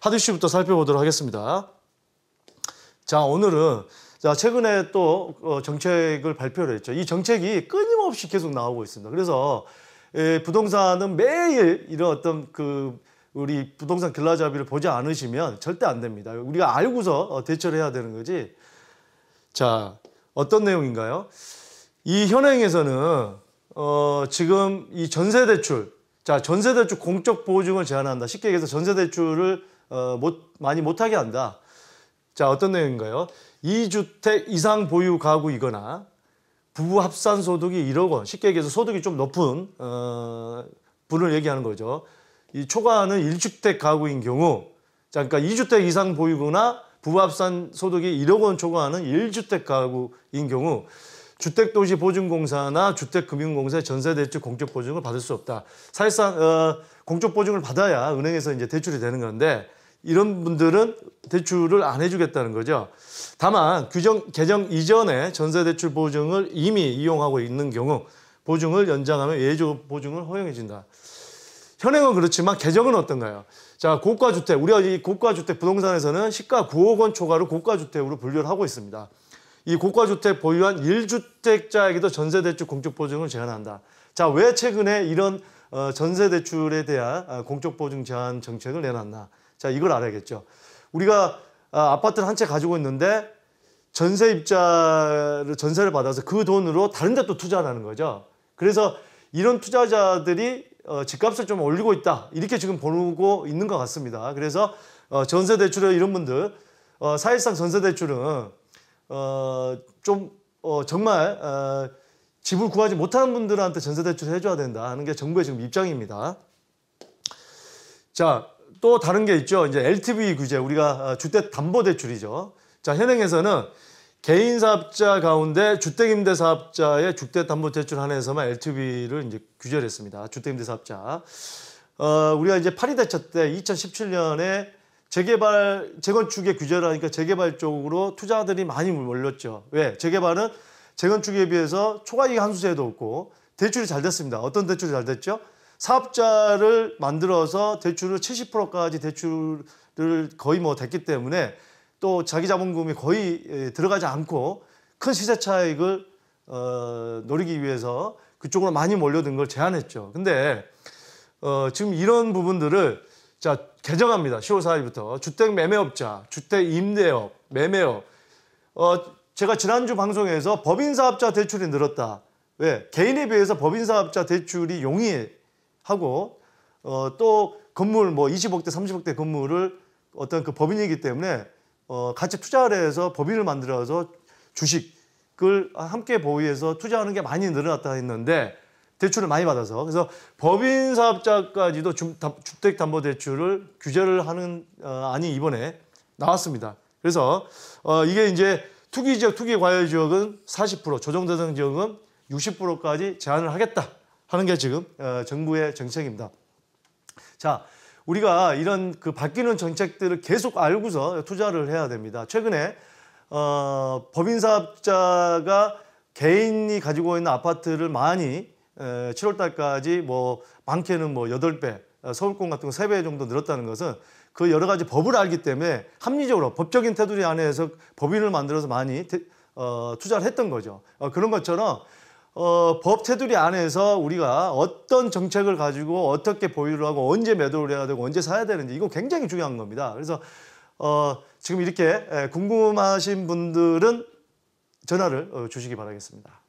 하디슈부터 살펴보도록 하겠습니다. 자, 오늘은 자, 최근에 또 어, 정책을 발표를 했죠. 이 정책이 끊임없이 계속 나오고 있습니다. 그래서 예, 부동산은 매일 이런 어떤 그 우리 부동산 길라자비를 보지 않으시면 절대 안 됩니다. 우리가 알고서 어, 대처를 해야 되는 거지. 자, 어떤 내용인가요? 이 현행에서는 어, 지금 이 전세대출, 자 전세대출 공적 보증을 제한한다. 쉽게 얘기해서 전세대출을 어, 못, 많이 못하게 한다. 자, 어떤 내용인가요? 2주택 이상 보유 가구이거나 부부 합산 소득이 1억 원, 쉽게 얘기해서 소득이 좀 높은 어, 분을 얘기하는 거죠. 이 초과하는 1주택 가구인 경우 자, 그러니까 2주택 이상 보유거나 부부 합산 소득이 1억 원 초과하는 1주택 가구인 경우 주택도시보증공사나 주택금융공사의 전세대출 공적보증을 받을 수 없다. 사실상 어, 공적보증을 받아야 은행에서 이제 대출이 되는 건데 이런 분들은 대출을 안 해주겠다는 거죠. 다만 규정 개정 이전에 전세대출 보증을 이미 이용하고 있는 경우 보증을 연장하면 예조 보증을 허용해준다. 현행은 그렇지만 개정은 어떤가요? 자, 고가주택. 우리가 이 고가주택 부동산에서는 시가 9억 원 초과로 고가주택으로 분류를 하고 있습니다. 이 고가주택 보유한 1주택자에게도 전세대출 공적보증을 제한한다. 자, 왜 최근에 이런 어, 전세대출에 대한 어, 공적보증 제한 정책을 내놨나? 자, 이걸 알아야겠죠. 우리가 아, 아파트를 한 채 가지고 있는데 전세 입자를 전세를 받아서 그 돈으로 다른 데 또 투자하는 거죠. 그래서 이런 투자자들이 어, 집값을 좀 올리고 있다. 이렇게 지금 보고 있는 것 같습니다. 그래서 어, 전세 대출을 이런 분들 어, 사실상 전세 대출은 어, 좀 어, 정말 어, 집을 구하지 못하는 분들한테 전세 대출을 해줘야 된다 하는 게 정부의 지금 입장입니다. 자, 또 다른 게 있죠. 이제 LTV 규제, 우리가 어, 주택 담보 대출이죠. 자, 현행에서는 개인 사업자 가운데 주택임대 사업자의 주택 담보 대출 한해서만 LTV를 이제 규제를 했습니다. 주택임대 사업자. 어, 우리가 이제 파리 대차 때 2017년에 재개발 재건축의 규제를 하니까 재개발 쪽으로 투자들이 많이 몰렸죠. 왜? 재개발은 재건축에 비해서 초과이익 한수제도 없고 대출이 잘 됐습니다. 어떤 대출이 잘 됐죠? 사업자를 만들어서 대출을 70%까지 대출을 거의 뭐 됐기 때문에 또 자기 자본금이 거의 예, 들어가지 않고 큰 시세 차익을 어, 노리기 위해서 그쪽으로 많이 몰려든 걸제안했죠 근데 어, 지금 이런 부분들을 자 개정합니다. 10월 4일부터 주택 매매업자, 주택 임대업, 매매업. 어, 제가 지난주 방송에서 법인사업자 대출이 늘었다. 왜 개인에 비해서 법인사업자 대출이 용이해 하고 어, 또 건물 뭐 20억대 30억대 건물을 어떤 그 법인이기 때문에 어, 같이 투자를 해서 법인을 만들어서 주식을 함께 보유해서 투자하는 게 많이 늘어났다 했는데 대출을 많이 받아서 그래서 법인 사업자까지도 주택담보대출을 규제를 하는 어, 아니 이번에 나왔습니다. 그래서 어, 이게 이제 투기 지역, 투기 과열 지역은 40%, 조정대상 지역은 60%까지 제한을 하겠다. 하는 게 지금 어, 정부의 정책입니다. 자, 우리가 이런 그 바뀌는 정책들을 계속 알고서 투자를 해야 됩니다. 최근에 어, 법인사업자가 개인이 가지고 있는 아파트를 많이 에, 7월 달까지 뭐 많게는 뭐 8배, 어, 서울권 같은 거 3배 정도 늘었다는 것은 그 여러 가지 법을 알기 때문에 합리적으로 법적인 테두리 안에서 법인을 만들어서 많이 어, 투자를 했던 거죠. 어, 그런 것처럼 어, 법 테두리 안에서 우리가 어떤 정책을 가지고 어떻게 보유를 하고 언제 매도를 해야 되고 언제 사야 되는지 이거 굉장히 중요한 겁니다. 그래서 어, 지금 이렇게 예, 궁금하신 분들은 전화를 어, 주시기 바라겠습니다.